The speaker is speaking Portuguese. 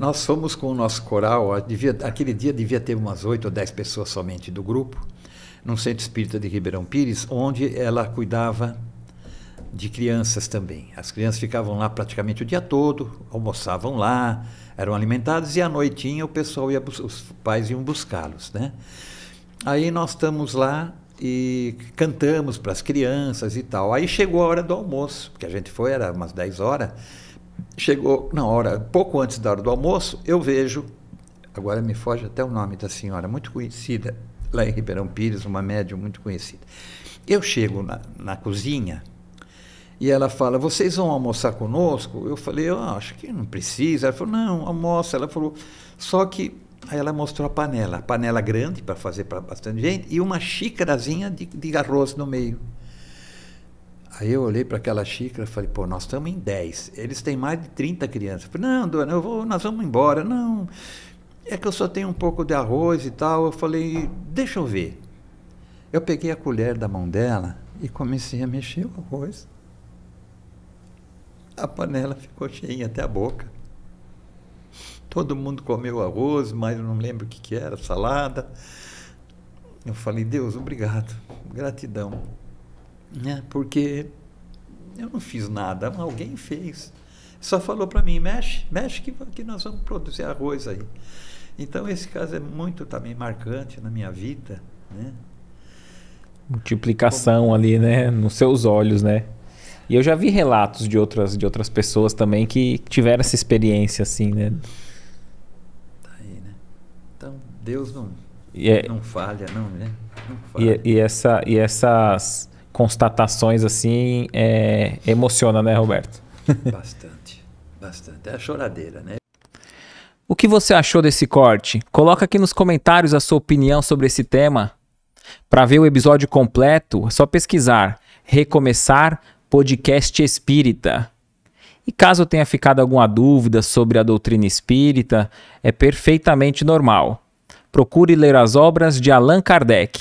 Nós fomos com o nosso coral, devia, aquele dia devia ter umas oito ou dez pessoas somente do grupo, num centro espírita de Ribeirão Pires, onde ela cuidava de crianças também. As crianças ficavam lá praticamente o dia todo, almoçavam lá, eram alimentados e à noitinha o pessoal ia, os pais iam buscá-los, né? Aí nós estamos lá e cantamos para as crianças e tal. Aí chegou a hora do almoço, porque a gente foi, era umas 10 horas, chegou na hora, pouco antes da hora do almoço, eu vejo, agora me foge até o nome da senhora, muito conhecida, lá em Ribeirão Pires, uma médium muito conhecida. Eu chego na, na cozinha e ela fala: Vocês vão almoçar conosco? Eu falei: Eu ah, acho que não precisa. Ela falou: Não, almoça. Ela falou: Só que. Aí ela mostrou a panela, panela grande para fazer para bastante gente e uma xícarazinha de, de arroz no meio. Aí eu olhei para aquela xícara e falei, pô, nós estamos em 10. Eles têm mais de 30 crianças. Eu falei, não, dona, eu vou, nós vamos embora. Não, é que eu só tenho um pouco de arroz e tal. Eu falei, deixa eu ver. Eu peguei a colher da mão dela e comecei a mexer o arroz. A panela ficou cheinha até a boca. Todo mundo comeu arroz, mas eu não lembro o que, que era, salada. Eu falei, Deus, obrigado, gratidão né? Porque eu não fiz nada, alguém fez. Só falou para mim, mexe, mexe que, que nós vamos produzir arroz aí. Então esse caso é muito também marcante na minha vida, né? Multiplicação Como... ali, né, nos seus olhos, né? E eu já vi relatos de outras de outras pessoas também que tiveram essa experiência assim, né? Tá aí, né? Então Deus não é... não falha, não, né? Não é, falha. E, e essa e essas constatações assim é, emociona, né, Roberto? bastante, bastante. É a choradeira, né? O que você achou desse corte? Coloca aqui nos comentários a sua opinião sobre esse tema. Para ver o episódio completo, é só pesquisar Recomeçar Podcast Espírita. E caso tenha ficado alguma dúvida sobre a doutrina espírita, é perfeitamente normal. Procure ler as obras de Allan Kardec.